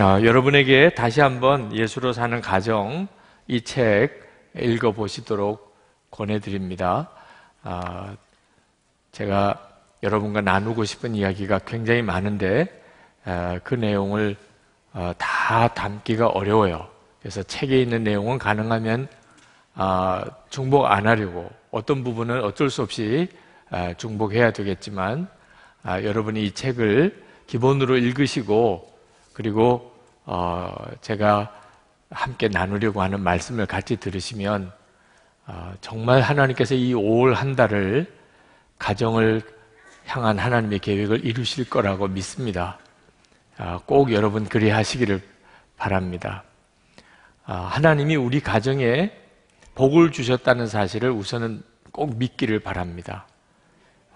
아, 여러분에게 다시 한번 예수로 사는 가정 이 책 읽어보시도록 권해드립니다. 아, 제가 여러분과 나누고 싶은 이야기가 굉장히 많은데 아, 그 내용을 아, 다 담기가 어려워요. 그래서 책에 있는 내용은 가능하면 아, 중복 안 하려고 어떤 부분은 어쩔 수 없이 아, 중복해야 되겠지만 여러분이 이 책을 기본으로 읽으시고 그리고 어 제가 함께 나누려고 하는 말씀을 같이 들으시면 어 정말 하나님께서 이 5월 한 달을 가정을 향한 하나님의 계획을 이루실 거라고 믿습니다. 어꼭 아, 여러분 그리하시기를 바랍니다. 아, 하나님이 우리 가정에 복을 주셨다는 사실을 우선은 꼭 믿기를 바랍니다.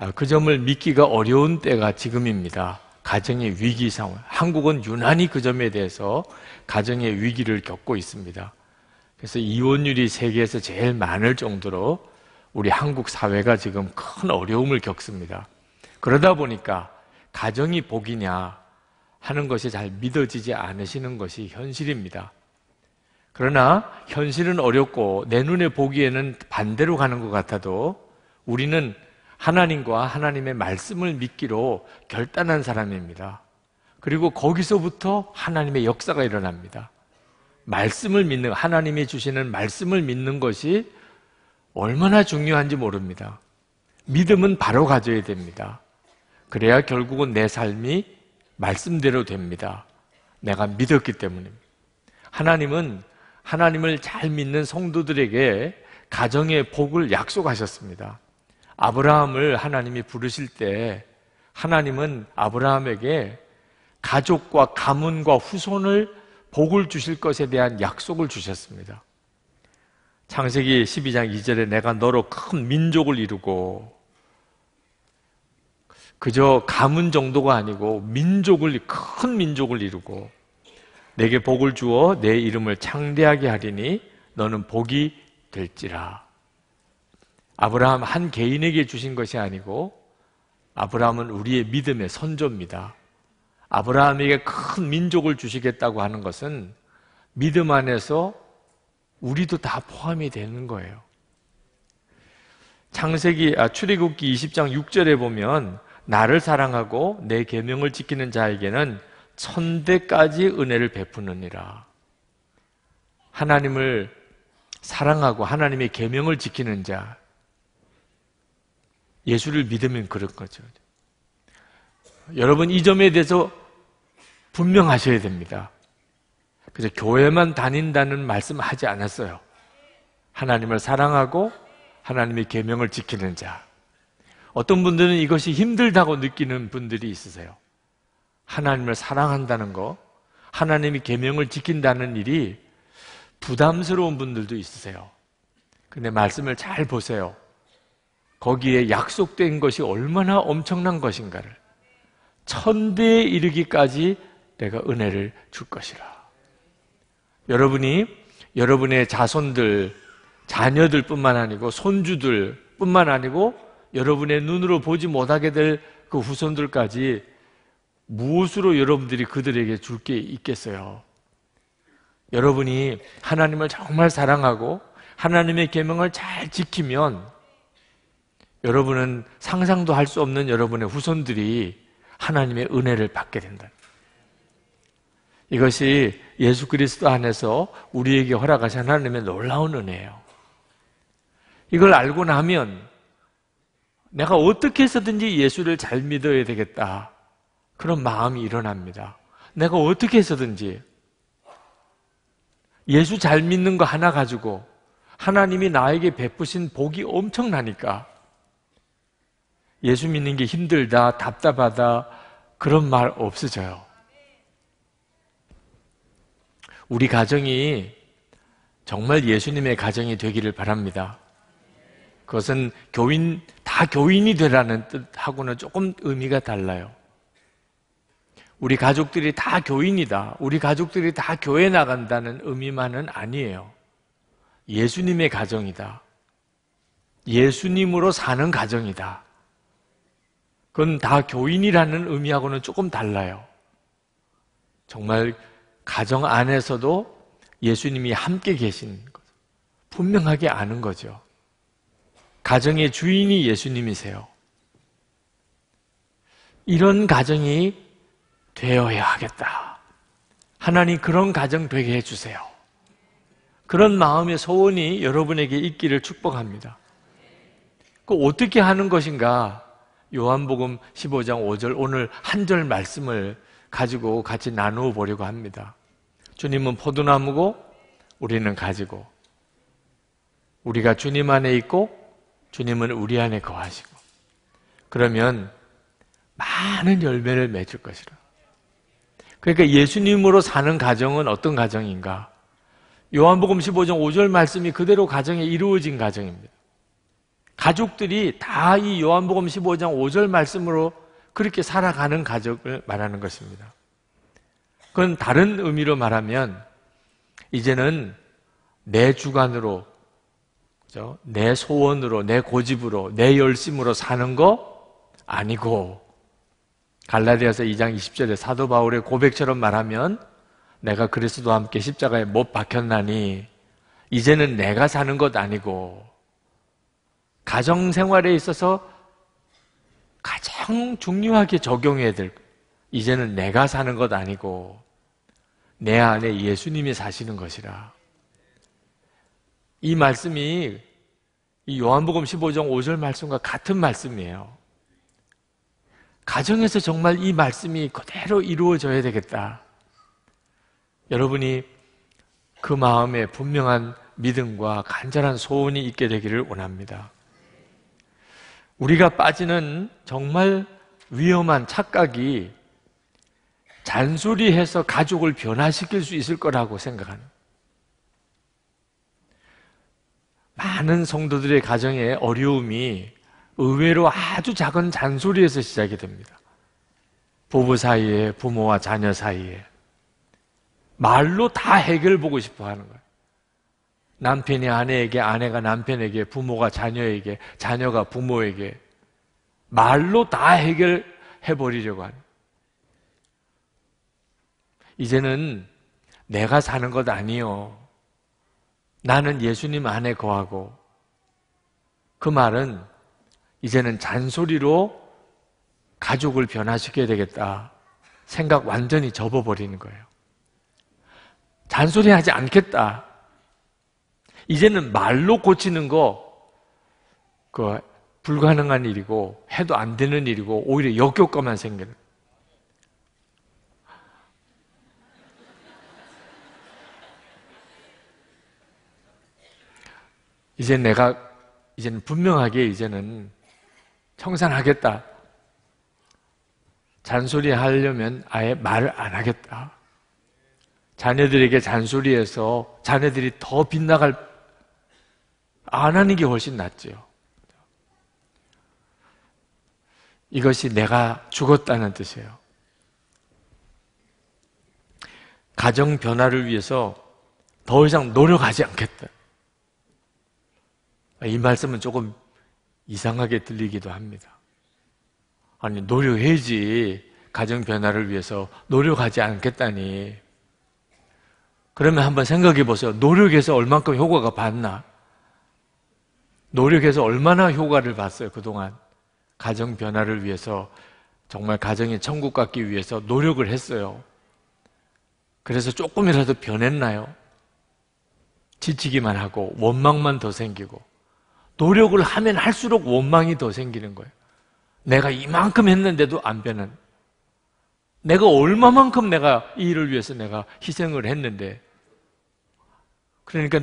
아, 그 점을 믿기가 어려운 때가 지금입니다. 가정의 위기 상황. 한국은 유난히 그 점에 대해서 가정의 위기를 겪고 있습니다. 그래서 이혼율이 세계에서 제일 많을 정도로 우리 한국 사회가 지금 큰 어려움을 겪습니다. 그러다 보니까 가정이 복이냐 하는 것이 잘 믿어지지 않으시는 것이 현실입니다. 그러나 현실은 어렵고 내 눈에 보기에는 반대로 가는 것 같아도 우리는 하나님과 하나님의 말씀을 믿기로 결단한 사람입니다. 그리고 거기서부터 하나님의 역사가 일어납니다. 말씀을 믿는, 하나님이 주시는 말씀을 믿는 것이 얼마나 중요한지 모릅니다. 믿음은 바로 가져야 됩니다. 그래야 결국은 내 삶이 말씀대로 됩니다. 내가 믿었기 때문입니다. 하나님은 하나님을 잘 믿는 성도들에게 가정의 복을 약속하셨습니다. 아브라함을 하나님이 부르실 때 하나님은 아브라함에게 가족과 가문과 후손을 복을 주실 것에 대한 약속을 주셨습니다. 창세기 12장 2절에 내가 너로 큰 민족을 이루고 그저 가문 정도가 아니고 민족을 큰 민족을 이루고 내게 복을 주어 내 이름을 창대하게 하리니 너는 복이 될지라. 아브라함 한 개인에게 주신 것이 아니고 아브라함은 우리의 믿음의 선조입니다. 아브라함에게 큰 민족을 주시겠다고 하는 것은 믿음 안에서 우리도 다 포함이 되는 거예요. 창세기 아, 출애굽기 20장 6절에 보면 나를 사랑하고 내 계명을 지키는 자에게는 천대까지 은혜를 베푸느니라. 하나님을 사랑하고 하나님의 계명을 지키는 자, 예수를 믿으면 그럴 거죠. 여러분 이 점에 대해서 분명하셔야 됩니다. 그래서 교회만 다닌다는 말씀하지 않았어요. 하나님을 사랑하고 하나님의 계명을 지키는 자. 어떤 분들은 이것이 힘들다고 느끼는 분들이 있으세요. 하나님을 사랑한다는 거, 하나님의 계명을 지킨다는 일이 부담스러운 분들도 있으세요. 근데 말씀을 잘 보세요. 거기에 약속된 것이 얼마나 엄청난 것인가를 천대에 이르기까지 내가 은혜를 줄 것이라. 여러분이 여러분의 자손들, 자녀들 뿐만 아니고 손주들 뿐만 아니고 여러분의 눈으로 보지 못하게 될 그 후손들까지 무엇으로 여러분들이 그들에게 줄 게 있겠어요? 여러분이 하나님을 정말 사랑하고 하나님의 계명을 잘 지키면 여러분은 상상도 할 수 없는 여러분의 후손들이 하나님의 은혜를 받게 된다. 이것이 예수 그리스도 안에서 우리에게 허락하신 하나님의 놀라운 은혜예요. 이걸 알고 나면 내가 어떻게 해서든지 예수를 잘 믿어야 되겠다. 그런 마음이 일어납니다. 내가 어떻게 해서든지 예수 잘 믿는 거 하나 가지고 하나님이 나에게 베푸신 복이 엄청나니까 예수 믿는 게 힘들다, 답답하다, 그런 말 없어져요. 우리 가정이 정말 예수님의 가정이 되기를 바랍니다. 그것은 교인, 다 교인이 되라는 뜻하고는 조금 의미가 달라요. 우리 가족들이 다 교인이다. 우리 가족들이 다 교회 나간다는 의미만은 아니에요. 예수님의 가정이다. 예수님으로 사는 가정이다. 그건 다 교인이라는 의미하고는 조금 달라요. 정말 가정 안에서도 예수님이 함께 계신 것. 분명하게 아는 거죠. 가정의 주인이 예수님이세요. 이런 가정이 되어야 하겠다. 하나님 그런 가정 되게 해주세요. 그런 마음의 소원이 여러분에게 있기를 축복합니다. 그 어떻게 하는 것인가? 요한복음 15장 5절 오늘 한 절 말씀을 가지고 같이 나누어 보려고 합니다. 주님은 포도나무고 우리는 가지고 우리가 주님 안에 있고 주님은 우리 안에 거하시고 그러면 많은 열매를 맺을 것이라. 그러니까 예수님으로 사는 가정은 어떤 가정인가? 요한복음 15장 5절 말씀이 그대로 가정에 이루어진 가정입니다. 가족들이 다 이 요한복음 15장 5절 말씀으로 그렇게 살아가는 가족을 말하는 것입니다. 그건 다른 의미로 말하면 이제는 내 주관으로 그죠? 내 소원으로 내 고집으로 내 열심으로 사는 거 아니고 갈라디아서 2장 20절에 사도 바울의 고백처럼 말하면 내가 그리스도와 함께 십자가에 못 박혔나니 이제는 내가 사는 것 아니고 가정 생활에 있어서 가장 중요하게 적용해야 될 이제는 내가 사는 것 아니고 내 안에 예수님이 사시는 것이라. 이 말씀이 이 요한복음 15장 5절 말씀과 같은 말씀이에요. 가정에서 정말 이 말씀이 그대로 이루어져야 되겠다. 여러분이 그 마음에 분명한 믿음과 간절한 소원이 있게 되기를 원합니다. 우리가 빠지는 정말 위험한 착각이 잔소리해서 가족을 변화시킬 수 있을 거라고 생각하는 많은 성도들의 가정에 어려움이 의외로 아주 작은 잔소리에서 시작이 됩니다. 부부 사이에, 부모와 자녀 사이에. 말로 다 해결 보고 싶어 하는 거예요. 남편이 아내에게, 아내가 남편에게, 부모가 자녀에게, 자녀가 부모에게 말로 다 해결해 버리려고 하는. 이제는 내가 사는 것 아니요. 나는 예수님 안에 거하고 그 말은 이제는 잔소리로 가족을 변화시켜야 되겠다. 생각 완전히 접어버리는 거예요. 잔소리하지 않겠다. 이제는 말로 고치는 거, 그 불가능한 일이고, 해도 안 되는 일이고, 오히려 역효과만 생겨요 이제 내가, 이제는 분명하게 이제는 청산하겠다. 잔소리 하려면 아예 말을 안 하겠다. 자녀들에게 잔소리해서 자녀들이 더 빗나갈 안 하는 게 훨씬 낫지요. 이것이 내가 죽었다는 뜻이에요. 가정 변화를 위해서 더 이상 노력하지 않겠다. 이 말씀은 조금 이상하게 들리기도 합니다. 아니, 노력해야지. 가정 변화를 위해서 노력하지 않겠다니. 그러면 한번 생각해 보세요. 노력해서 얼만큼 효과가 봤나? 노력해서 얼마나 효과를 봤어요, 그동안. 가정 변화를 위해서, 정말 가정이 천국 갖기 위해서 노력을 했어요. 그래서 조금이라도 변했나요? 지치기만 하고, 원망만 더 생기고, 노력을 하면 할수록 원망이 더 생기는 거예요. 내가 이만큼 했는데도 안 변한. 내가 얼마만큼 내가 이 일을 위해서 내가 희생을 했는데. 그러니까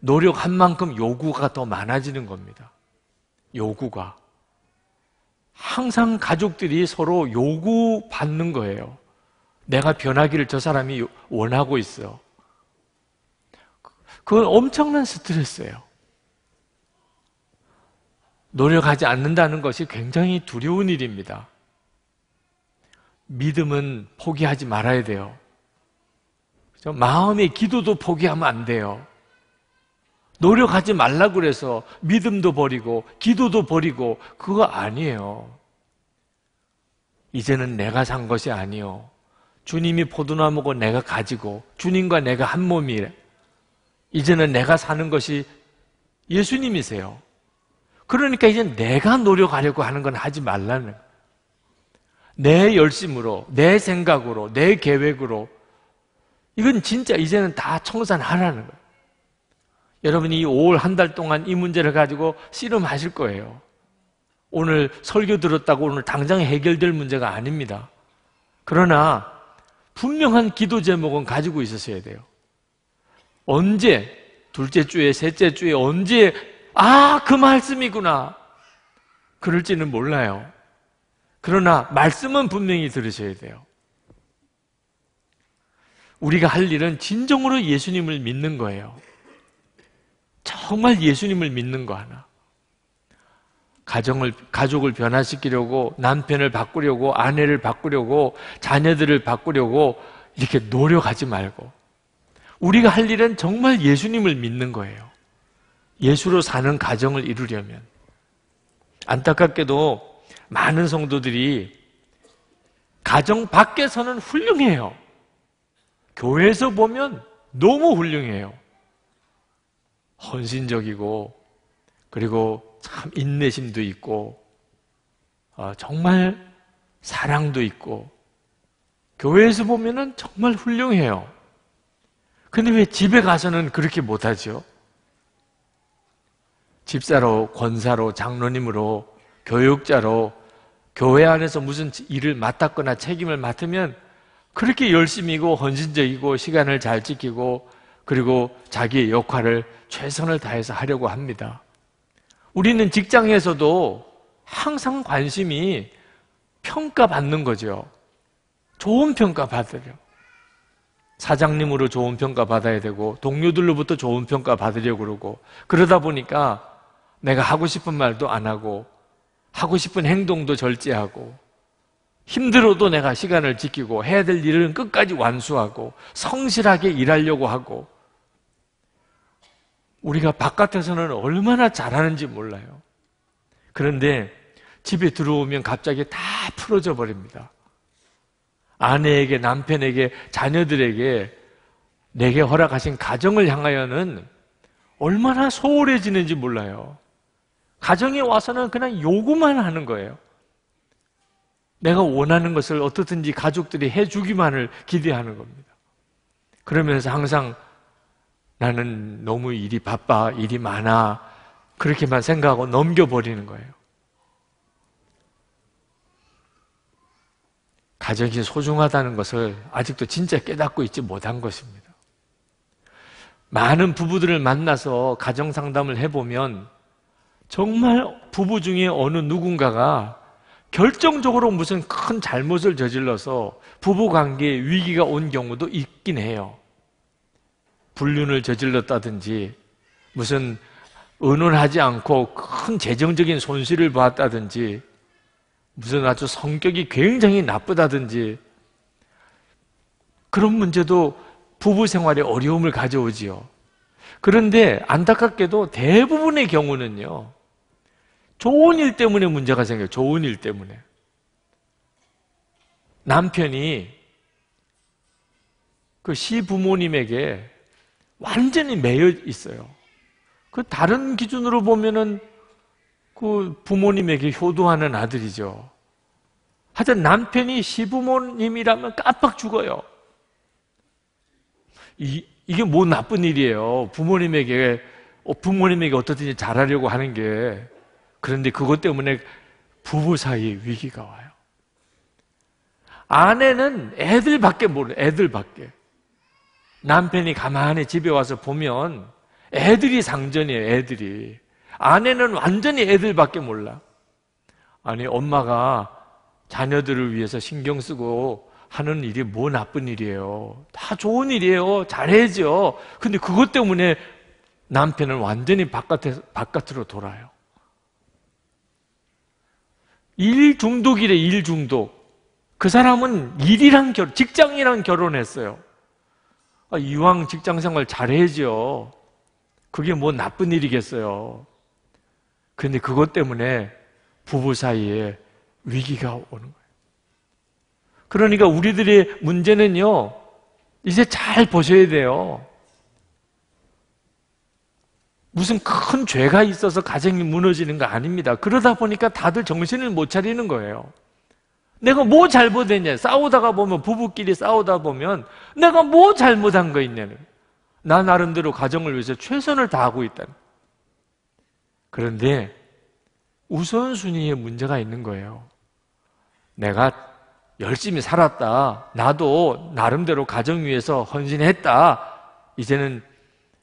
노력한 만큼 요구가 더 많아지는 겁니다. 요구가. 항상 가족들이 서로 요구받는 거예요. 내가 변하기를 저 사람이 원하고 있어. 그건 엄청난 스트레스예요. 노력하지 않는다는 것이 굉장히 두려운 일입니다. 믿음은 포기하지 말아야 돼요. 마음의 기도도 포기하면 안 돼요. 노력하지 말라고 그래서 믿음도 버리고 기도도 버리고 그거 아니에요. 이제는 내가 산 것이 아니요. 주님이 포도나무고 내가 가지고 주님과 내가 한 몸이래. 이제는 내가 사는 것이 예수님이세요. 그러니까 이제 내가 노력하려고 하는 건 하지 말라는 내 열심으로, 내 생각으로, 내 계획으로 이건 진짜 이제는 다 청산하라는 거예요. 여러분이 5월 한 달 동안 이 문제를 가지고 씨름하실 거예요. 오늘 설교 들었다고 오늘 당장 해결될 문제가 아닙니다. 그러나 분명한 기도 제목은 가지고 있었어야 돼요. 언제 둘째 주에 셋째 주에 언제 아 그 말씀이구나 그럴지는 몰라요. 그러나 말씀은 분명히 들으셔야 돼요. 우리가 할 일은 진정으로 예수님을 믿는 거예요. 정말 예수님을 믿는 거 하나. 가정을, 가족을 변화시키려고, 남편을 바꾸려고, 아내를 바꾸려고, 자녀들을 바꾸려고, 이렇게 노력하지 말고, 우리가 할 일은 정말 예수님을 믿는 거예요. 예수로 사는 가정을 이루려면. 안타깝게도 많은 성도들이 가정 밖에서는 훌륭해요. 교회에서 보면 너무 훌륭해요. 헌신적이고 그리고 참 인내심도 있고 아, 정말 사랑도 있고 교회에서 보면은 정말 훌륭해요. 근데 왜 집에 가서는 그렇게 못하죠? 집사로, 권사로, 장로님으로, 교육자로, 교회 안에서 무슨 일을 맡았거나 책임을 맡으면 그렇게 열심이고 헌신적이고 시간을 잘 지키고 그리고 자기의 역할을 최선을 다해서 하려고 합니다. 우리는 직장에서도 항상 관심이 평가받는 거죠. 좋은 평가 받으려. 사장님으로 좋은 평가 받아야 되고, 동료들로부터 좋은 평가 받으려고 그러고, 그러다 보니까 내가 하고 싶은 말도 안 하고, 하고 싶은 행동도 절제하고, 힘들어도 내가 시간을 지키고 해야 될 일은 끝까지 완수하고 성실하게 일하려고 하고 우리가 바깥에서는 얼마나 잘하는지 몰라요. 그런데 집에 들어오면 갑자기 다 풀어져 버립니다. 아내에게, 남편에게, 자녀들에게 내게 허락하신 가정을 향하여는 얼마나 소홀해지는지 몰라요. 가정에 와서는 그냥 요구만 하는 거예요. 내가 원하는 것을 어떻든지 가족들이 해주기만을 기대하는 겁니다. 그러면서 항상 나는 너무 일이 바빠, 일이 많아, 그렇게만 생각하고 넘겨버리는 거예요. 가정이 소중하다는 것을 아직도 진짜 깨닫고 있지 못한 것입니다. 많은 부부들을 만나서 가정 상담을 해보면 정말 부부 중에 어느 누군가가 결정적으로 무슨 큰 잘못을 저질러서 부부관계에 위기가 온 경우도 있긴 해요. 불륜을 저질렀다든지 무슨 의논하지 않고 큰 재정적인 손실을 보았다든지 무슨 아주 성격이 굉장히 나쁘다든지 그런 문제도 부부 생활에 어려움을 가져오지요. 그런데 안타깝게도 대부분의 경우는요. 좋은 일 때문에 문제가 생겨요. 좋은 일 때문에. 남편이 그 시부모님에게 완전히 매여 있어요. 그 다른 기준으로 보면은 그 부모님에게 효도하는 아들이죠. 하여튼 남편이 시부모님이라면 깜빡 죽어요. 이, 이게 뭐 나쁜 일이에요. 부모님에게, 부모님에게 어떻든지 잘하려고 하는 게 그런데 그것 때문에 부부 사이에 위기가 와요. 아내는 애들밖에 모르, 애들밖에. 남편이 가만히 집에 와서 보면 애들이 상전이에요, 애들이. 아내는 완전히 애들밖에 몰라. 아니, 엄마가 자녀들을 위해서 신경 쓰고 하는 일이 뭐 나쁜 일이에요. 다 좋은 일이에요. 잘해야죠. 근데 그것 때문에 남편은 완전히 바깥에, 바깥으로 돌아요. 일 중독이래, 일 중독. 그 사람은 일이랑 결, 직장이랑 결혼했어요. 아, 이왕 직장 생활 잘해야죠. 그게 뭐 나쁜 일이겠어요. 근데 그것 때문에 부부 사이에 위기가 오는 거예요. 그러니까 우리들의 문제는요, 이제 잘 보셔야 돼요. 무슨 큰 죄가 있어서 가정이 무너지는 거 아닙니다. 그러다 보니까 다들 정신을 못 차리는 거예요. 내가 뭐 잘못했냐? 싸우다가 보면 부부끼리 싸우다 보면 내가 뭐 잘못한 거있냐나 나름대로 가정을 위해서 최선을 다하고 있다는 그런데 우선순위에 문제가 있는 거예요. 내가 열심히 살았다. 나도 나름대로 가정 위해서 헌신했다. 이제는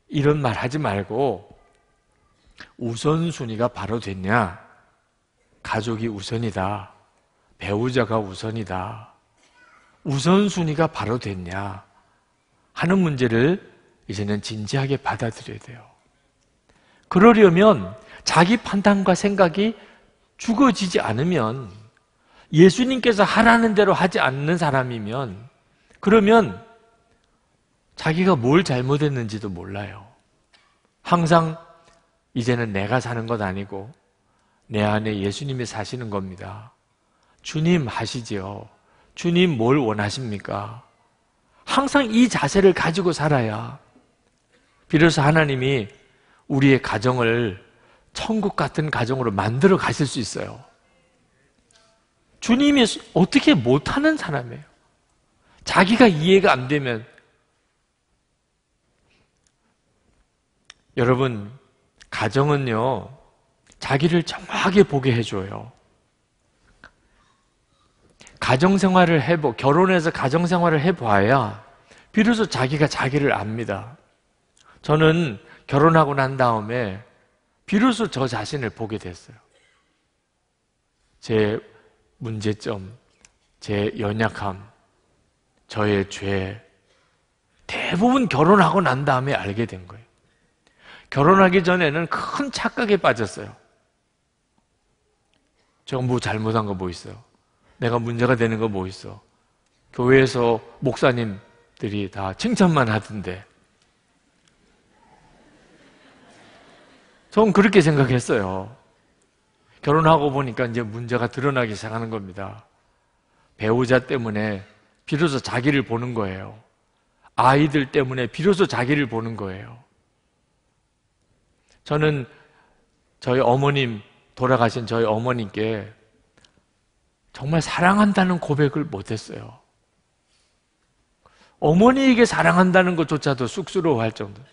이런 말 하지 말고 우선순위가 바로 됐냐? 가족이 우선이다. 배우자가 우선이다. 우선순위가 바로 됐냐? 하는 문제를 이제는 진지하게 받아들여야 돼요. 그러려면 자기 판단과 생각이 죽어지지 않으면 예수님께서 하라는 대로 하지 않는 사람이면 그러면 자기가 뭘 잘못했는지도 몰라요. 항상 이제는 내가 사는 것 아니고 내 안에 예수님이 사시는 겁니다. 주님 하시지요. 주님 뭘 원하십니까? 항상 이 자세를 가지고 살아야 비로소 하나님이 우리의 가정을 천국 같은 가정으로 만들어 가실 수 있어요. 주님이 어떻게 못하는 사람이에요? 자기가 이해가 안 되면 여러분 가정은요, 자기를 정확하게 보게 해줘요. 가정생활을 해보, 결혼해서 가정생활을 해봐야 비로소 자기가 자기를 압니다. 저는 결혼하고 난 다음에 비로소 저 자신을 보게 됐어요. 제 문제점, 제 연약함, 저의 죄, 대부분 결혼하고 난 다음에 알게 된 거예요. 결혼하기 전에는 큰 착각에 빠졌어요. 제가 뭐 잘못한 거 뭐 있어요? 내가 문제가 되는 거 뭐 있어? 교회에서 목사님들이 다 칭찬만 하던데. 전 그렇게 생각했어요. 결혼하고 보니까 이제 문제가 드러나기 시작하는 겁니다. 배우자 때문에 비로소 자기를 보는 거예요. 아이들 때문에 비로소 자기를 보는 거예요. 저는 저희 어머님, 돌아가신 저희 어머님께 정말 사랑한다는 고백을 못했어요. 어머니에게 사랑한다는 것조차도 쑥스러워할 정도. 로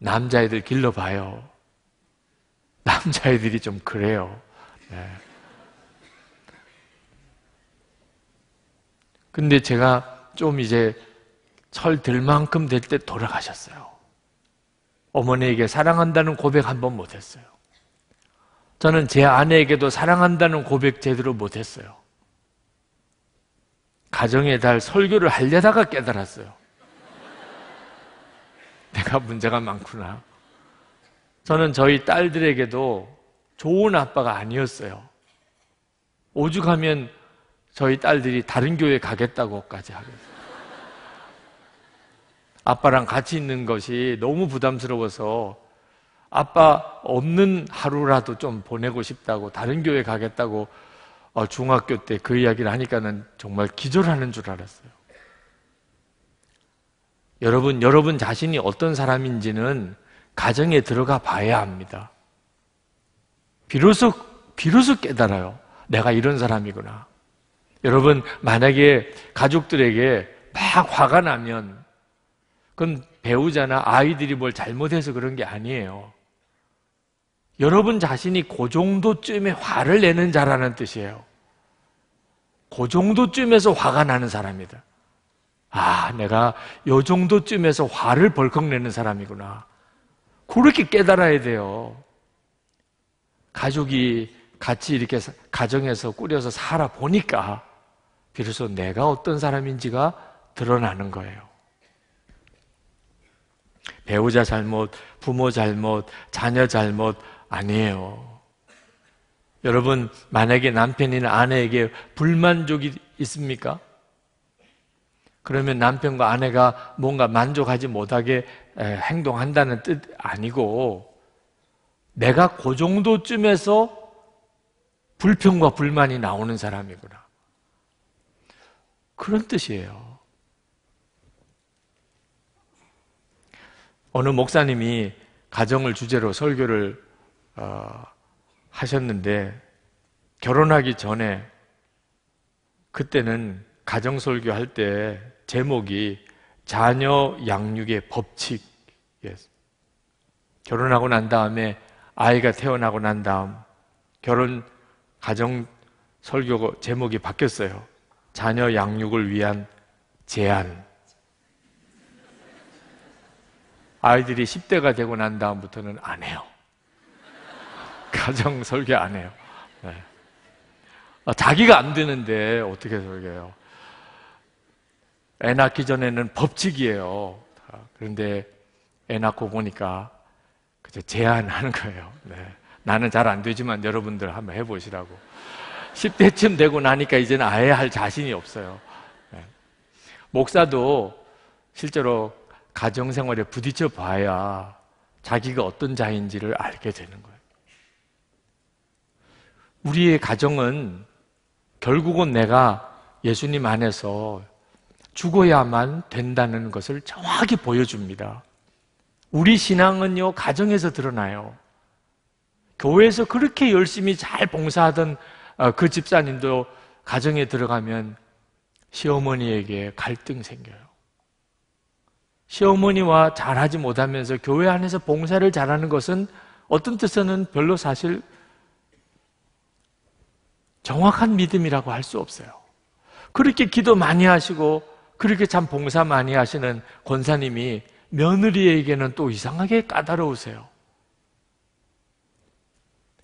남자애들 길러봐요. 남자애들이 좀 그래요. 네. 근데 제가 좀 이제 철들 만큼 될 때 돌아가셨어요. 어머니에게 사랑한다는 고백 한 번 못했어요. 저는 제 아내에게도 사랑한다는 고백 제대로 못했어요. 가정의 달 설교를 하려다가 깨달았어요. 내가 문제가 많구나. 저는 저희 딸들에게도 좋은 아빠가 아니었어요. 오죽하면 저희 딸들이 다른 교회 가겠다고까지 하겠어요. 아빠랑 같이 있는 것이 너무 부담스러워서 아빠 없는 하루라도 좀 보내고 싶다고 다른 교회 가겠다고 어, 중학교 때 그 이야기를 하니까는 정말 기절하는 줄 알았어요. 여러분, 여러분 자신이 어떤 사람인지는 가정에 들어가 봐야 합니다. 비로소, 비로소 깨달아요. 내가 이런 사람이구나. 여러분, 만약에 가족들에게 막 화가 나면 그건 배우자나 아이들이 뭘 잘못해서 그런 게 아니에요. 여러분 자신이 그 정도쯤에 화를 내는 자라는 뜻이에요. 그 정도쯤에서 화가 나는 사람이다. 아, 내가 요 정도쯤에서 화를 벌컥 내는 사람이구나. 그렇게 깨달아야 돼요. 가족이 같이 이렇게 가정에서 꾸려서 살아보니까 비로소 내가 어떤 사람인지가 드러나는 거예요. 배우자 잘못, 부모 잘못, 자녀 잘못 아니에요. 여러분, 만약에 남편이나 아내에게 불만족이 있습니까? 그러면 남편과 아내가 뭔가 만족하지 못하게 행동한다는 뜻 아니고, 내가 그 정도쯤에서 불평과 불만이 나오는 사람이구나. 그런 뜻이에요. 어느 목사님이 가정을 주제로 설교를 어, 하셨는데 결혼하기 전에 그때는 가정 설교할 때 제목이 자녀 양육의 법칙이었어요. 결혼하고 난 다음에 아이가 태어나고 난 다음 결혼 가정 설교 제목이 바뀌었어요. 자녀 양육을 위한 제안. 아이들이 10대가 되고 난 다음부터는 안 해요. 가정 설계 안 해요. 네. 아, 자기가 안 되는데 어떻게 설계해요? 애 낳기 전에는 법칙이에요. 그런데 애 낳고 보니까 그저 제안하는 거예요. 네. 나는 잘 안 되지만 여러분들 한번 해보시라고. 10대쯤 되고 나니까 이제는 아예 할 자신이 없어요. 네. 목사도 실제로 가정생활에 부딪혀 봐야 자기가 어떤 자인지를 알게 되는 거예요. 우리의 가정은 결국은 내가 예수님 안에서 죽어야만 된다는 것을 정확히 보여줍니다. 우리 신앙은요, 가정에서 드러나요. 교회에서 그렇게 열심히 잘 봉사하던 어, 그 집사님도 가정에 들어가면 시어머니에게 갈등 생겨요. 시어머니와 잘하지 못하면서 교회 안에서 봉사를 잘하는 것은 어떤 뜻에는 별로 사실 정확한 믿음이라고 할 수 없어요. 그렇게 기도 많이 하시고 그렇게 참 봉사 많이 하시는 권사님이 며느리에게는 또 이상하게 까다로우세요.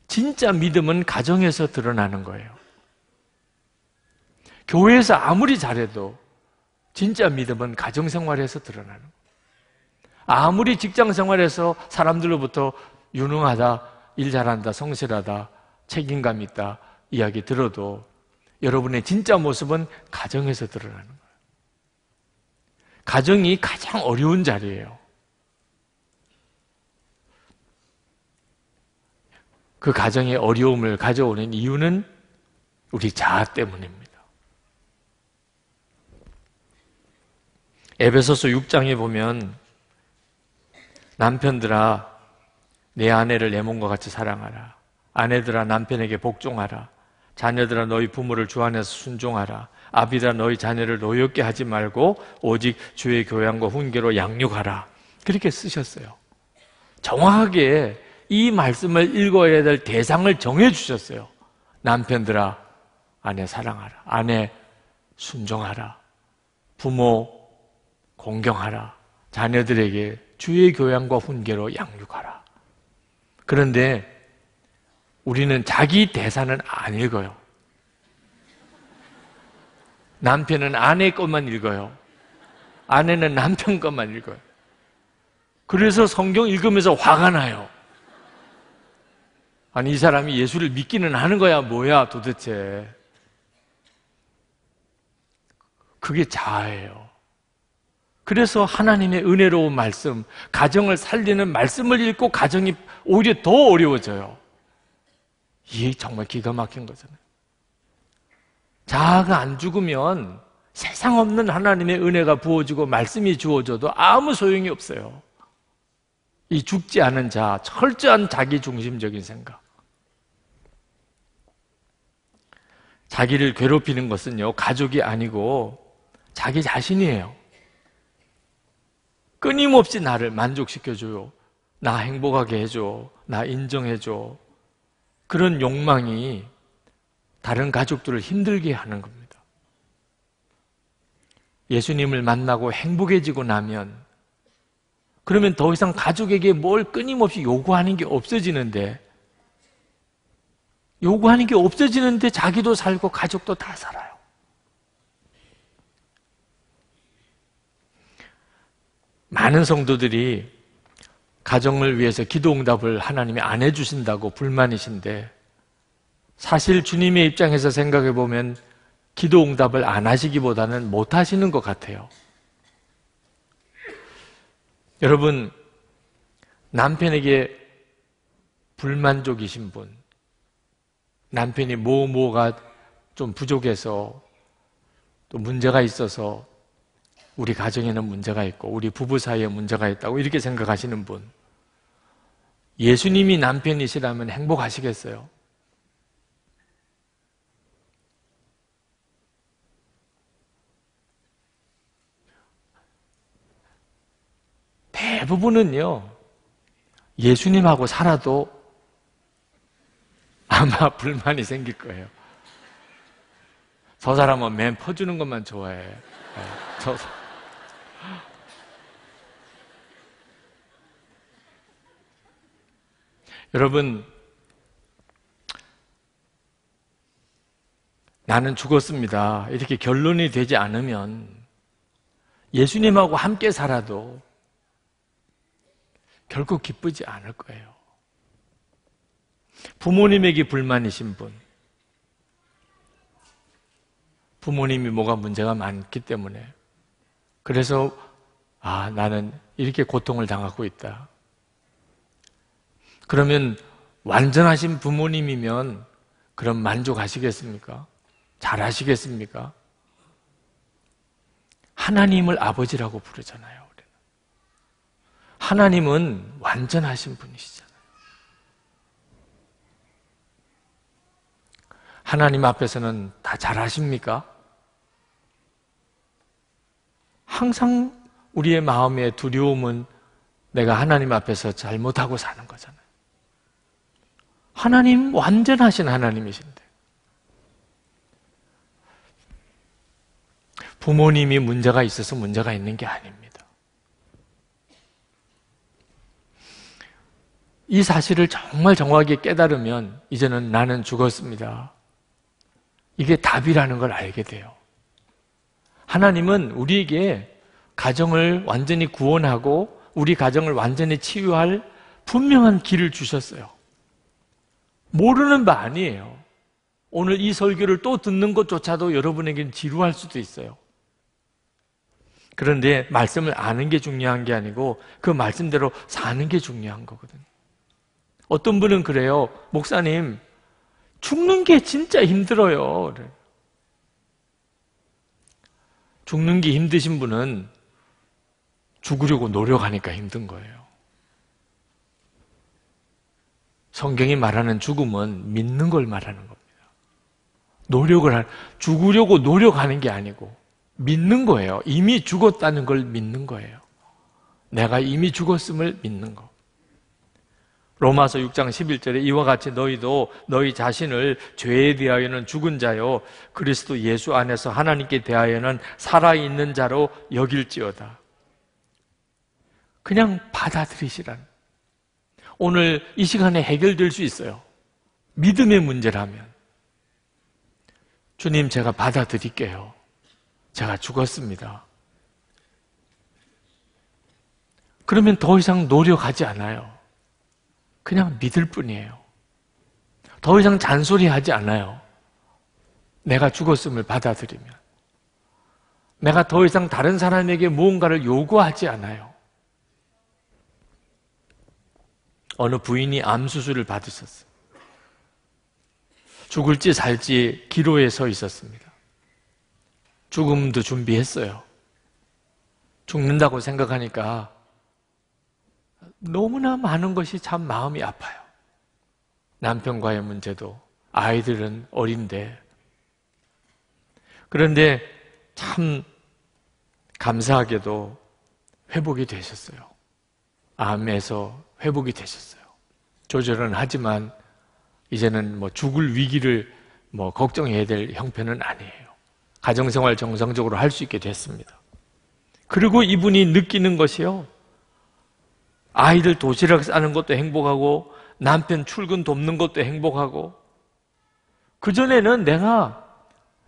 진짜 믿음은 가정에서 드러나는 거예요. 교회에서 아무리 잘해도 진짜 믿음은 가정생활에서 드러나는 거예요. 아무리 직장생활에서 사람들로부터 유능하다, 일 잘한다, 성실하다, 책임감 있다 이야기 들어도 여러분의 진짜 모습은 가정에서 드러나는 거예요. 가정이 가장 어려운 자리예요. 그 가정의 어려움을 가져오는 이유는 우리 자아 때문입니다. 에베소서 6장에 보면 남편들아 내 아내를 내 몸과 같이 사랑하라. 아내들아 남편에게 복종하라. 자녀들아 너희 부모를 주 안에서 순종하라. 아비들 너희 자녀를 노엽게 하지 말고 오직 주의 교양과 훈계로 양육하라. 그렇게 쓰셨어요. 정확하게 이 말씀을 읽어야 될 대상을 정해 주셨어요. 남편들아 아내 사랑하라. 아내 순종하라. 부모 공경하라. 자녀들에게 주의 교양과 훈계로 양육하라. 그런데 우리는 자기 대사는 안 읽어요. 남편은 아내 것만 읽어요. 아내는 남편 것만 읽어요. 그래서 성경 읽으면서 화가 나요. 아니, 이 사람이 예수를 믿기는 하는 거야, 뭐야, 도대체. 그게 자아예요. 그래서 하나님의 은혜로운 말씀, 가정을 살리는 말씀을 읽고 가정이 오히려 더 어려워져요. 이게 정말 기가 막힌 거잖아요. 자아가 안 죽으면 세상 없는 하나님의 은혜가 부어지고 말씀이 주어져도 아무 소용이 없어요. 이 죽지 않은 자, 철저한 자기 중심적인 생각. 자기를 괴롭히는 것은요, 가족이 아니고 자기 자신이에요. 끊임없이 나를 만족시켜줘요. 나 행복하게 해줘. 나 인정해줘. 그런 욕망이 다른 가족들을 힘들게 하는 겁니다. 예수님을 만나고 행복해지고 나면 그러면 더 이상 가족에게 뭘 끊임없이 요구하는 게 없어지는데 요구하는 게 없어지는데 자기도 살고 가족도 다 살아요. 많은 성도들이 가정을 위해서 기도 응답을 하나님이 안 해주신다고 불만이신데 사실 주님의 입장에서 생각해 보면 기도 응답을 안 하시기보다는 못 하시는 것 같아요. 여러분, 남편에게 불만족이신 분, 남편이 뭐 뭐가 좀 부족해서 또 문제가 있어서 우리 가정에는 문제가 있고 우리 부부 사이에 문제가 있다고 이렇게 생각하시는 분 예수님이 남편이시라면 행복하시겠어요? 대부분은요, 예수님하고 살아도 아마 불만이 생길 거예요. 저 사람은 맨 퍼주는 것만 좋아해. 네, 저 사람. 여러분, 나는 죽었습니다. 이렇게 결론이 되지 않으면 예수님하고 함께 살아도 결코 기쁘지 않을 거예요. 부모님에게 불만이신 분. 부모님이 뭐가 문제가 많기 때문에. 그래서, 아, 나는 이렇게 고통을 당하고 있다. 그러면 완전하신 부모님이면 그럼 만족하시겠습니까? 잘하시겠습니까? 하나님을 아버지라고 부르잖아요. 하나님은 완전하신 분이시잖아요. 하나님 앞에서는 다 잘하십니까? 항상 우리의 마음의 두려움은 내가 하나님 앞에서 잘못하고 사는 거잖아요. 하나님 완전하신 하나님이신데 부모님이 문제가 있어서 문제가 있는 게 아닙니다. 이 사실을 정말 정확히 깨달으면 이제는 나는 죽었습니다. 이게 답이라는 걸 알게 돼요. 하나님은 우리에게 가정을 완전히 구원하고 우리 가정을 완전히 치유할 분명한 길을 주셨어요. 모르는 바 아니에요. 오늘 이 설교를 또 듣는 것조차도 여러분에게는 지루할 수도 있어요. 그런데 말씀을 아는 게 중요한 게 아니고 그 말씀대로 사는 게 중요한 거거든요. 어떤 분은 그래요. 목사님, 죽는 게 진짜 힘들어요. 죽는 게 힘드신 분은 죽으려고 노력하니까 힘든 거예요. 성경이 말하는 죽음은 믿는 걸 말하는 겁니다. 노력을 할, 죽으려고 노력하는 게 아니고 믿는 거예요. 이미 죽었다는 걸 믿는 거예요. 내가 이미 죽었음을 믿는 거. 로마서 6장 11절에 이와 같이 너희도 너희 자신을 죄에 대하여는 죽은 자요 그리스도 예수 안에서 하나님께 대하여는 살아 있는 자로 여길지어다. 그냥 받아들이시라는 오늘 이 시간에 해결될 수 있어요. 믿음의 문제라면. 주님, 제가 받아들일게요. 제가 죽었습니다. 그러면 더 이상 노력하지 않아요. 그냥 믿을 뿐이에요. 더 이상 잔소리하지 않아요. 내가 죽었음을 받아들이면. 내가 더 이상 다른 사람에게 무언가를 요구하지 않아요. 어느 부인이 암 수술을 받으셨어요. 죽을지 살지 기로에 서 있었습니다. 죽음도 준비했어요. 죽는다고 생각하니까 너무나 많은 것이 참 마음이 아파요. 남편과의 문제도 아이들은 어린데 그런데 참 감사하게도 회복이 되셨어요. 암에서 회복이 되셨어요. 조절은 하지만 이제는 뭐 죽을 위기를 뭐 걱정해야 될 형편은 아니에요. 가정생활 정상적으로 할 수 있게 됐습니다. 그리고 이분이 느끼는 것이요. 아이들 도시락 싸는 것도 행복하고 남편 출근 돕는 것도 행복하고 그전에는 내가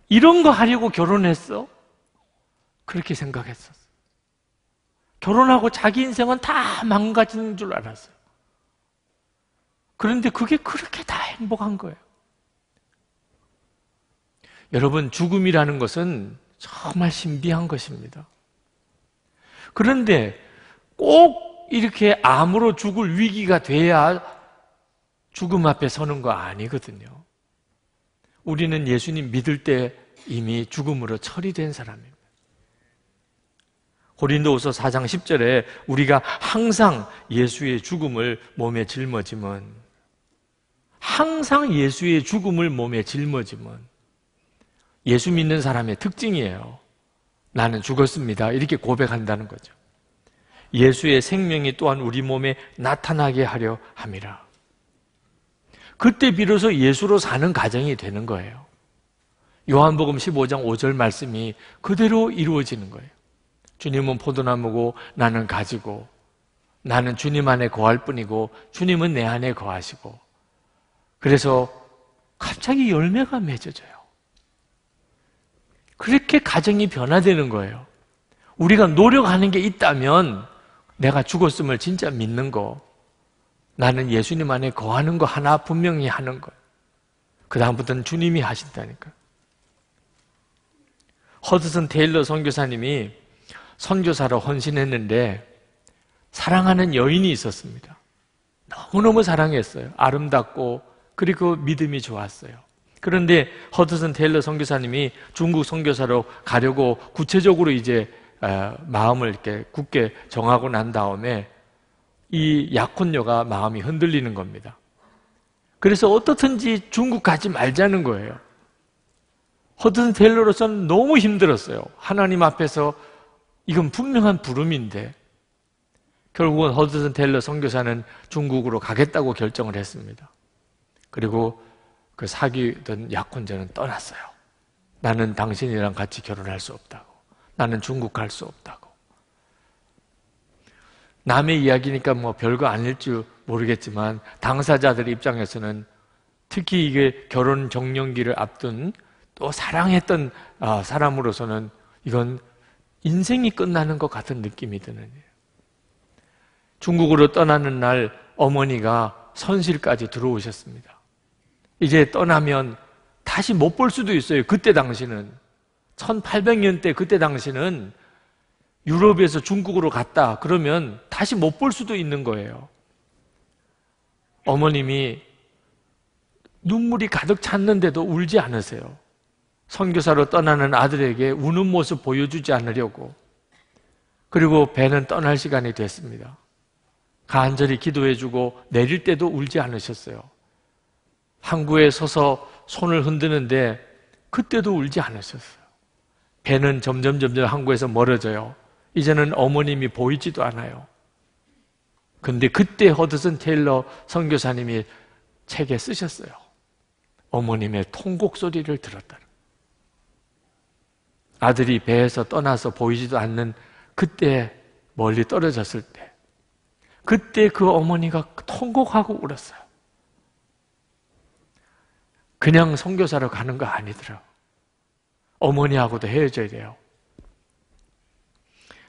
이런 거 하려고 결혼했어? 그렇게 생각했어. 결혼하고 자기 인생은 다 망가지는 줄 알았어요. 그런데 그게 그렇게 다 행복한 거예요. 여러분, 죽음이라는 것은 정말 신비한 것입니다. 그런데 꼭 이렇게 암으로 죽을 위기가 돼야 죽음 앞에 서는 거 아니거든요. 우리는 예수님 믿을 때 이미 죽음으로 처리된 사람입니다. 고린도후서 4장 10절에 우리가 항상 예수의 죽음을 몸에 짊어지면 항상 예수의 죽음을 몸에 짊어지면 예수 믿는 사람의 특징이에요. 나는 죽었습니다. 이렇게 고백한다는 거죠. 예수의 생명이 또한 우리 몸에 나타나게 하려 함이라. 그때 비로소 예수로 사는 가정이 되는 거예요. 요한복음 15장 5절 말씀이 그대로 이루어지는 거예요. 주님은 포도나무고 나는 가지고 나는 주님 안에 거할 뿐이고 주님은 내 안에 거하시고 그래서 갑자기 열매가 맺어져요. 그렇게 가정이 변화되는 거예요. 우리가 노력하는 게 있다면 내가 죽었음을 진짜 믿는 거, 나는 예수님 안에 거하는 거 하나 분명히 하는 거. 그 다음부터는 주님이 하신다니까. 허드슨 테일러 선교사님이 선교사로 헌신했는데 사랑하는 여인이 있었습니다. 너무너무 사랑했어요. 아름답고 그리고 믿음이 좋았어요. 그런데 허드슨 테일러 선교사님이 중국 선교사로 가려고 구체적으로 이제 마음을 이렇게 굳게 정하고 난 다음에 이 약혼녀가 마음이 흔들리는 겁니다. 그래서 어떻든지 중국 가지 말자는 거예요. 허드슨 테일러로서는 너무 힘들었어요. 하나님 앞에서 이건 분명한 부름인데 결국은 허드슨 텔러 선교사는 중국으로 가겠다고 결정을 했습니다. 그리고 그 사귀던 약혼자는 떠났어요. 나는 당신이랑 같이 결혼할 수 없다고. 나는 중국 갈 수 없다고. 남의 이야기니까 뭐 별거 아닐 줄 모르겠지만 당사자들 입장에서는 특히 이게 결혼 정년기를 앞둔 또 사랑했던 아, 사람으로서는 이건 인생이 끝나는 것 같은 느낌이 드는 거예요. 중국으로 떠나는 날 어머니가 선실까지 들어오셨습니다. 이제 떠나면 다시 못 볼 수도 있어요. 그때 당시는 1800년대 그때 당시는 유럽에서 중국으로 갔다 그러면 다시 못 볼 수도 있는 거예요. 어머님이 눈물이 가득 찼는데도 울지 않으세요. 선교사로 떠나는 아들에게 우는 모습 보여주지 않으려고 그리고 배는 떠날 시간이 됐습니다. 간절히 기도해주고 내릴 때도 울지 않으셨어요. 항구에 서서 손을 흔드는데 그때도 울지 않으셨어요. 배는 점점 점점 항구에서 멀어져요. 이제는 어머님이 보이지도 않아요. 근데 그때 허드슨 테일러 선교사님이 책에 쓰셨어요. 어머님의 통곡 소리를 들었다는. 아들이 배에서 떠나서 보이지도 않는 그때 멀리 떨어졌을 때 그때 그 어머니가 통곡하고 울었어요. 그냥 선교사로 가는 거 아니더라. 어머니하고도 헤어져야 돼요.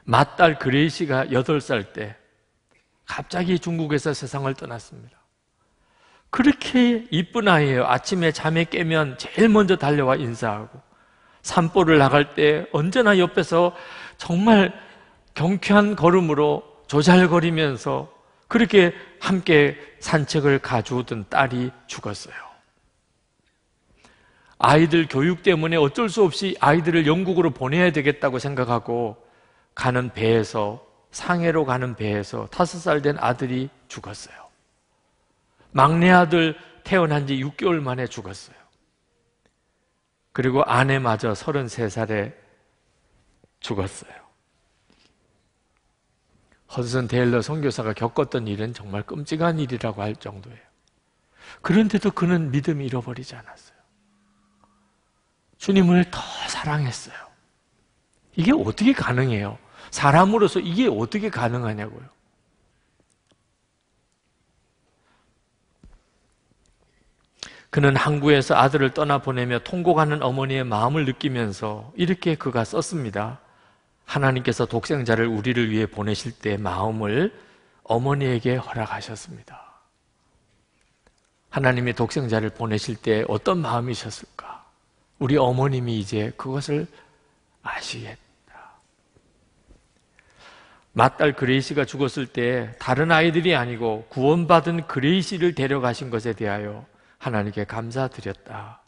맏딸 그레이시가 8살 때 갑자기 중국에서 세상을 떠났습니다. 그렇게 이쁜 아이예요. 아침에 잠에 깨면 제일 먼저 달려와 인사하고 산보를 나갈 때 언제나 옆에서 정말 경쾌한 걸음으로 조잘거리면서 그렇게 함께 산책을 가주던 딸이 죽었어요. 아이들 교육 때문에 어쩔 수 없이 아이들을 영국으로 보내야 되겠다고 생각하고 가는 배에서 상해로 가는 배에서 다섯 살 된 아들이 죽었어요. 막내 아들 태어난 지 6개월 만에 죽었어요. 그리고 아내마저 33살에 죽었어요. 헌슨 데일러 선교사가 겪었던 일은 정말 끔찍한 일이라고 할 정도예요. 그런데도 그는 믿음 잃어버리지 않았어요. 주님을 더 사랑했어요. 이게 어떻게 가능해요? 사람으로서 이게 어떻게 가능하냐고요. 그는 항구에서 아들을 떠나 보내며 통곡하는 어머니의 마음을 느끼면서 이렇게 그가 썼습니다. 하나님께서 독생자를 우리를 위해 보내실 때 마음을 어머니에게 허락하셨습니다. 하나님이 독생자를 보내실 때 어떤 마음이셨을까? 우리 어머님이 이제 그것을 아시겠다. 맏딸 그레이시가 죽었을 때 다른 아이들이 아니고 구원받은 그레이시를 데려가신 것에 대하여 하나님께 감사드렸다.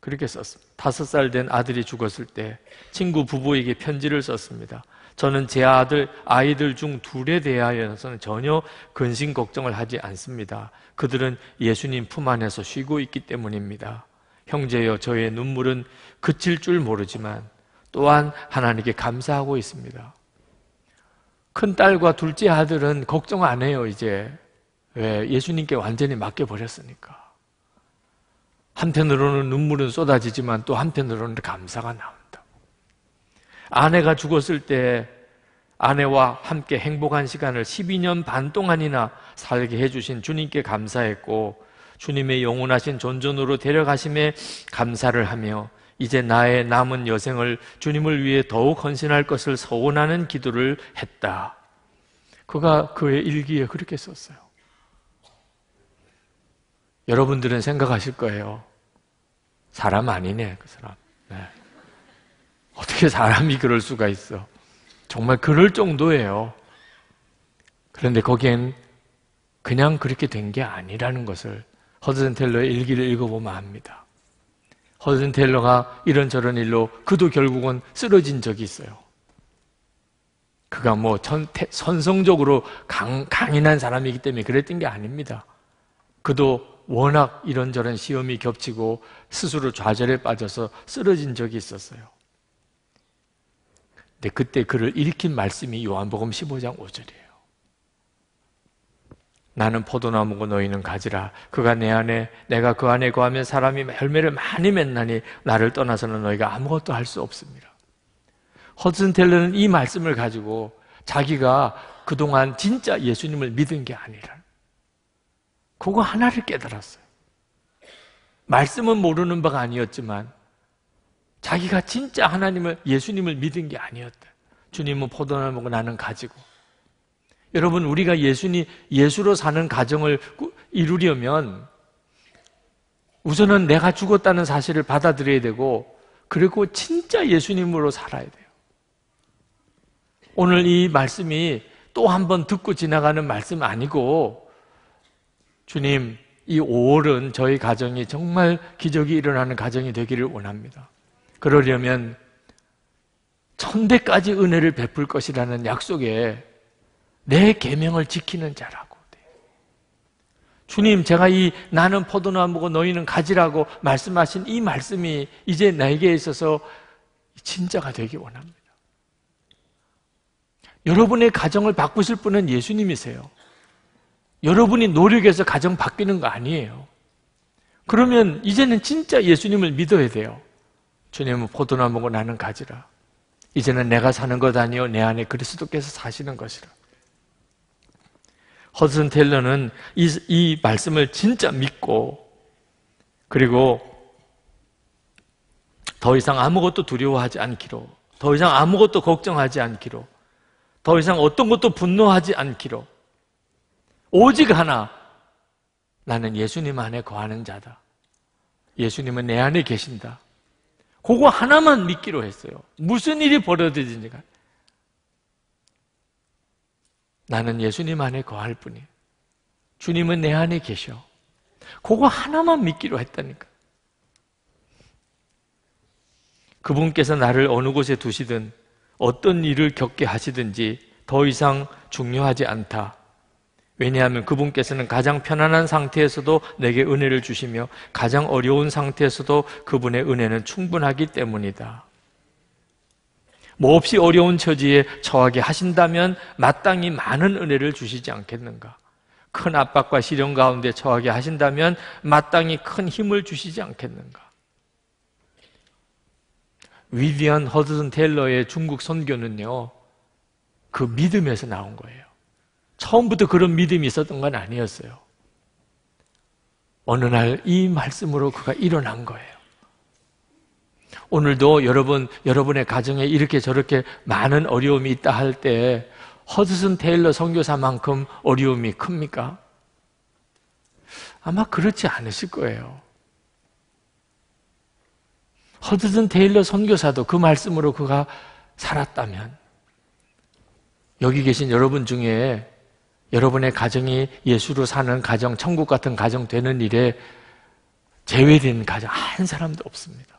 그렇게 썼습니다. 다섯 살 된 아들이 죽었을 때 친구 부부에게 편지를 썼습니다. 저는 제 아들, 아이들 중 둘에 대하여서는 전혀 근심 걱정을 하지 않습니다. 그들은 예수님 품 안에서 쉬고 있기 때문입니다. 형제여, 저의 눈물은 그칠 줄 모르지만 또한 하나님께 감사하고 있습니다. 큰 딸과 둘째 아들은 걱정 안 해요, 이제. 왜? 예수님께 완전히 맡겨버렸으니까. 한편으로는 눈물은 쏟아지지만 또 한편으로는 감사가 나온다. 아내가 죽었을 때 아내와 함께 행복한 시간을 12년 반 동안이나 살게 해주신 주님께 감사했고 주님의 영원하신 존전으로 데려가심에 감사를 하며 이제 나의 남은 여생을 주님을 위해 더욱 헌신할 것을 서원하는 기도를 했다. 그가 그의 일기에 그렇게 썼어요. 여러분들은 생각하실 거예요. 사람 아니네, 그 사람. 네. 어떻게 사람이 그럴 수가 있어? 정말 그럴 정도예요. 그런데 거기엔 그냥 그렇게 된 게 아니라는 것을 허드슨 텔러의 일기를 읽어보면 압니다. 허드슨 텔러가 이런저런 일로 그도 결국은 쓰러진 적이 있어요. 그가 뭐 천, 태, 선성적으로 강, 강인한 사람이기 때문에 그랬던 게 아닙니다. 그도 워낙 이런저런 시험이 겹치고 스스로 좌절에 빠져서 쓰러진 적이 있었어요. 근데 그때 그를 일으킨 말씀이 요한복음 15장 5절이에요. 나는 포도나무고 너희는 가지라. 그가 내 안에, 내가 그 안에 거하면 사람이 열매를 많이 맺나니 나를 떠나서는 너희가 아무것도 할 수 없습니다. 허슨 텔러는 이 말씀을 가지고 자기가 그동안 진짜 예수님을 믿은 게 아니라 그거 하나를 깨달았어요. 말씀은 모르는 바가 아니었지만 자기가 진짜 하나님을 예수님을 믿은 게 아니었다. 주님은 뭐 포도나무고 나는 가지고. 여러분 우리가 예수님 예수로 사는 가정을 이루려면 우선은 내가 죽었다는 사실을 받아들여야 되고 그리고 진짜 예수님으로 살아야 돼요. 오늘 이 말씀이 또 한 번 듣고 지나가는 말씀 아니고 주님, 이 5월은 저희 가정이 정말 기적이 일어나는 가정이 되기를 원합니다. 그러려면 천대까지 은혜를 베풀 것이라는 약속에 내 계명을 지키는 자라고 주님, 제가 이 나는 포도나무고 너희는 가지라고 말씀하신 이 말씀이 이제 나에게 있어서 진짜가 되기 원합니다. 여러분의 가정을 바꾸실 분은 예수님이세요. 여러분이 노력해서 가정 바뀌는 거 아니에요. 그러면 이제는 진짜 예수님을 믿어야 돼요. 주님은 포도나무고 나는 가지라. 이제는 내가 사는 것 아니요 내 안에 그리스도께서 사시는 것이라. 허슨 텔러는 이, 이 말씀을 진짜 믿고 그리고 더 이상 아무것도 두려워하지 않기로 더 이상 아무것도 걱정하지 않기로 더 이상 어떤 것도 분노하지 않기로 오직 하나, 나는 예수님 안에 거하는 자다. 예수님은 내 안에 계신다. 그거 하나만 믿기로 했어요. 무슨 일이 벌어지든지가. 나는 예수님 안에 거할 뿐이에요. 주님은 내 안에 계셔. 그거 하나만 믿기로 했다니까. 그분께서 나를 어느 곳에 두시든 어떤 일을 겪게 하시든지 더 이상 중요하지 않다. 왜냐하면 그분께서는 가장 편안한 상태에서도 내게 은혜를 주시며 가장 어려운 상태에서도 그분의 은혜는 충분하기 때문이다. 몹시 뭐 어려운 처지에 처하게 하신다면 마땅히 많은 은혜를 주시지 않겠는가? 큰 압박과 시련 가운데 처하게 하신다면 마땅히 큰 힘을 주시지 않겠는가? 위대한 허드슨 테일러의 중국 선교는요, 그 믿음에서 나온 거예요. 처음부터 그런 믿음이 있었던 건 아니었어요. 어느 날 이 말씀으로 그가 일어난 거예요. 오늘도 여러분, 여러분의 가정에 이렇게 저렇게 많은 어려움이 있다 할 때, 허드슨 테일러 선교사만큼 어려움이 큽니까? 아마 그렇지 않으실 거예요. 허드슨 테일러 선교사도 그 말씀으로 그가 살았다면 여기 계신 여러분 중에 여러분의 가정이 예수로 사는 가정, 천국 같은 가정 되는 일에 제외된 가정 한 사람도 없습니다.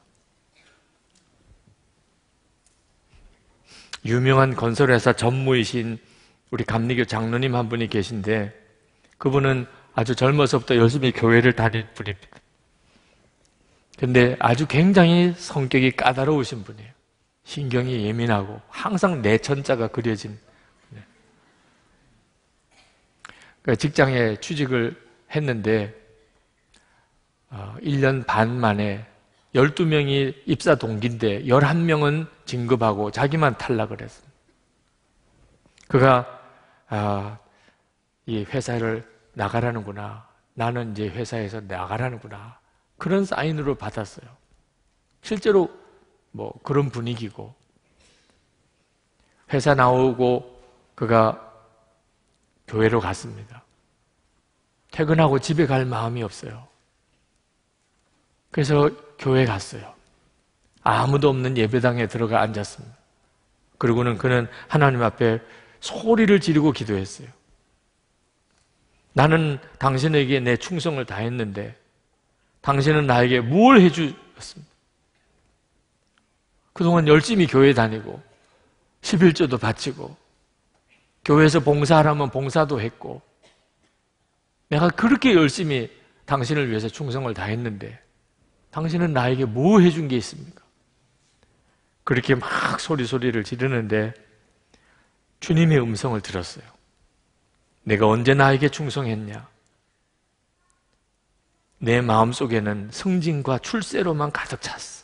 유명한 건설회사 전무이신 우리 감리교 장로님 한 분이 계신데 그분은 아주 젊어서부터 열심히 교회를 다닌 분입니다. 근데 아주 굉장히 성격이 까다로우신 분이에요. 신경이 예민하고 항상 내 천자가 그려집 그 직장에 취직을 했는데 1년 어, 반 만에 12명이 입사 동기인데 11명은 진급하고 자기만 탈락을 했습니다. 그가 아, 이 회사를 나가라는구나. 나는 이제 회사에서 나가라는구나. 그런 사인으로 받았어요. 실제로 뭐 그런 분위기고 회사 나오고 그가 교회로 갔습니다. 퇴근하고 집에 갈 마음이 없어요. 그래서 교회 갔어요. 아무도 없는 예배당에 들어가 앉았습니다. 그리고는 그는 하나님 앞에 소리를 지르고 기도했어요. 나는 당신에게 내 충성을 다했는데 당신은 나에게 뭘 해주셨습니까? 그동안 열심히 교회 다니고 11조도 바치고 교회에서 봉사하라면 봉사도 했고 내가 그렇게 열심히 당신을 위해서 충성을 다했는데 당신은 나에게 뭐 해준 게 있습니까? 그렇게 막 소리소리를 지르는데 주님의 음성을 들었어요. 내가 언제 나에게 충성했냐? 내 마음 속에는 승진과 출세로만 가득 찼어.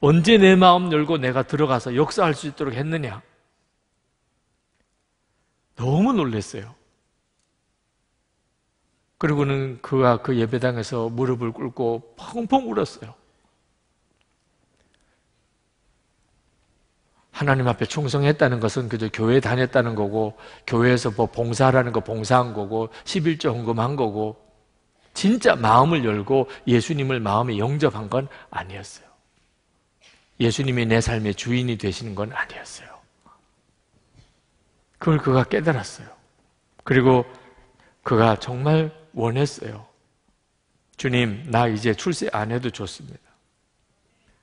언제 내 마음 열고 내가 들어가서 역사할 수 있도록 했느냐? 너무 놀랐어요. 그리고는 그가 그 예배당에서 무릎을 꿇고 펑펑 울었어요. 하나님 앞에 충성했다는 것은 그저 교회 다녔다는 거고 교회에서 뭐 봉사하라는 거 봉사한 거고 11조 헌금한 거고 진짜 마음을 열고 예수님을 마음에 영접한 건 아니었어요. 예수님이 내 삶의 주인이 되시는 건 아니었어요. 그걸 그가 깨달았어요. 그리고 그가 정말 원했어요. 주님, 나 이제 출세 안 해도 좋습니다.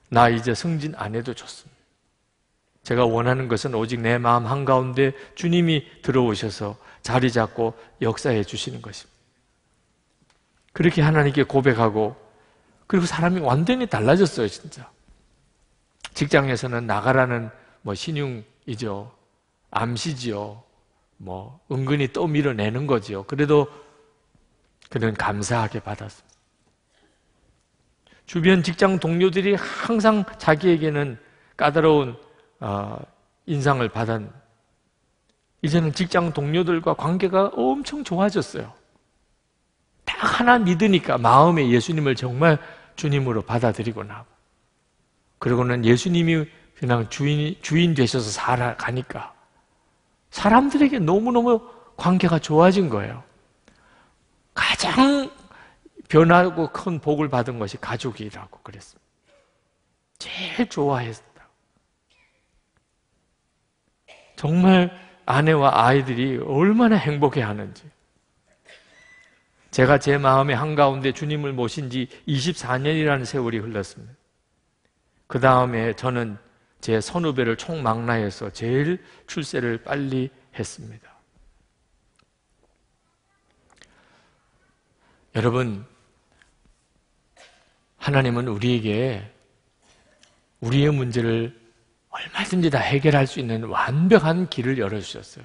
나 이제 승진 안 해도 좋습니다. 제가 원하는 것은 오직 내 마음 한가운데 주님이 들어오셔서 자리 잡고 역사해 주시는 것입니다. 그렇게 하나님께 고백하고, 그리고 사람이 완전히 달라졌어요, 진짜. 직장에서는 나가라는 뭐 신용이죠. 암시지요. 뭐 은근히 또 밀어내는 거지요. 그래도 그는 감사하게 받았습니다. 주변 직장 동료들이 항상 자기에게는 까다로운 어, 인상을 받은 이제는 직장 동료들과 관계가 엄청 좋아졌어요. 딱 하나 믿으니까 마음에 예수님을 정말 주님으로 받아들이거나 그리고는 예수님이 그냥 주인 주인 되셔서 살아가니까 사람들에게 너무너무 관계가 좋아진 거예요. 가장 변하고 큰 복을 받은 것이 가족이라고 그랬습니다. 제일 좋아했다. 정말 아내와 아이들이 얼마나 행복해 하는지. 제가 제 마음의 한가운데 주님을 모신 지 24년이라는 세월이 흘렀습니다. 그 다음에 저는 제 선후배를 총망라해서 제일 출세를 빨리 했습니다. 여러분, 하나님은 우리에게 우리의 문제를 얼마든지 다 해결할 수 있는 완벽한 길을 열어주셨어요.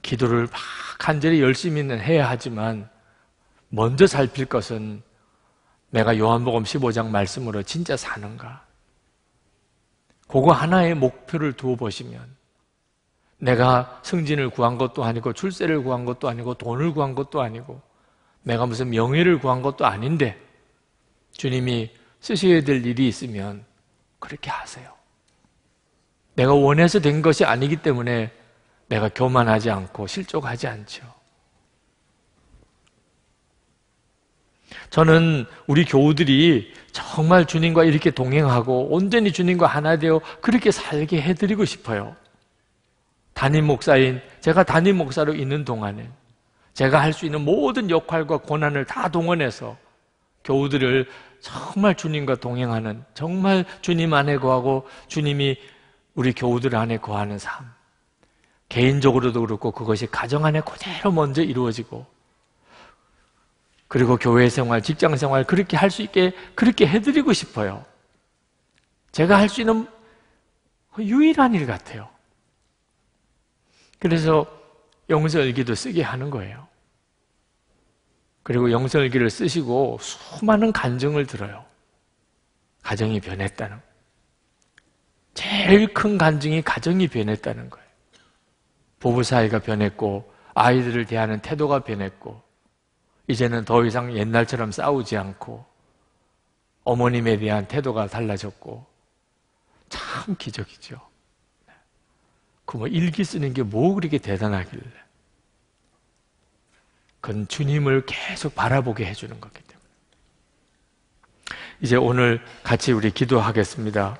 기도를 막 간절히 열심히는 해야 하지만 먼저 살필 것은 내가 요한복음 15장 말씀으로 진짜 사는가? 그거 하나의 목표를 두어 보시면 내가 승진을 구한 것도 아니고 출세를 구한 것도 아니고 돈을 구한 것도 아니고 내가 무슨 명예를 구한 것도 아닌데 주님이 쓰셔야 될 일이 있으면 그렇게 하세요. 내가 원해서 된 것이 아니기 때문에 내가 교만하지 않고 실족하지 않죠. 저는 우리 교우들이 정말 주님과 이렇게 동행하고 온전히 주님과 하나 되어 그렇게 살게 해드리고 싶어요. 담임 목사인 제가 담임 목사로 있는 동안에 제가 할 수 있는 모든 역할과 권한을 다 동원해서 교우들을 정말 주님과 동행하는 정말 주님 안에 거하고 주님이 우리 교우들 안에 거하는 삶 개인적으로도 그렇고 그것이 가정 안에 그대로 먼저 이루어지고 그리고 교회 생활, 직장 생활 그렇게 할 수 있게 그렇게 해드리고 싶어요. 제가 할 수 있는 유일한 일 같아요. 그래서 영설기도 쓰게 하는 거예요. 그리고 영설기를 쓰시고 수많은 간증을 들어요. 가정이 변했다는 제일 큰 간증이 가정이 변했다는 거예요. 부부 사이가 변했고 아이들을 대하는 태도가 변했고 이제는 더 이상 옛날처럼 싸우지 않고 어머님에 대한 태도가 달라졌고 참 기적이죠. 그 뭐 일기 쓰는 게 뭐 그렇게 대단하길래. 그건 주님을 계속 바라보게 해주는 거기 때문에. 이제 오늘 같이 우리 기도하겠습니다.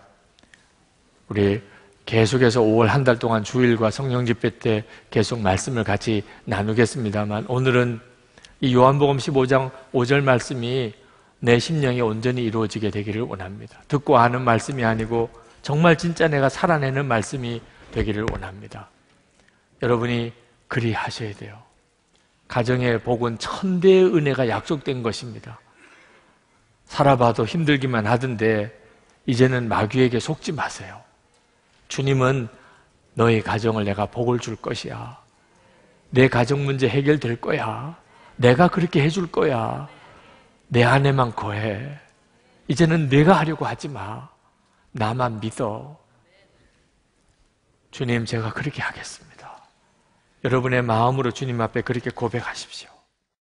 우리 계속해서 5월 한 달 동안 주일과 성령 집회 때 계속 말씀을 같이 나누겠습니다만 오늘은 이 요한복음 15장 5절 말씀이 내 심령이 온전히 이루어지게 되기를 원합니다. 듣고 아는 말씀이 아니고 정말 진짜 내가 살아내는 말씀이 되기를 원합니다. 여러분이 그리 하셔야 돼요. 가정의 복은 천대의 은혜가 약속된 것입니다. 살아봐도 힘들기만 하던데 이제는 마귀에게 속지 마세요. 주님은 너의 가정을 내가 복을 줄 것이야. 내 가정 문제 해결될 거야. 내가 그렇게 해줄 거야. 내 안에만 거해. 이제는 내가 하려고 하지 마. 나만 믿어. 주님, 제가 그렇게 하겠습니다. 여러분의 마음으로 주님 앞에 그렇게 고백하십시오.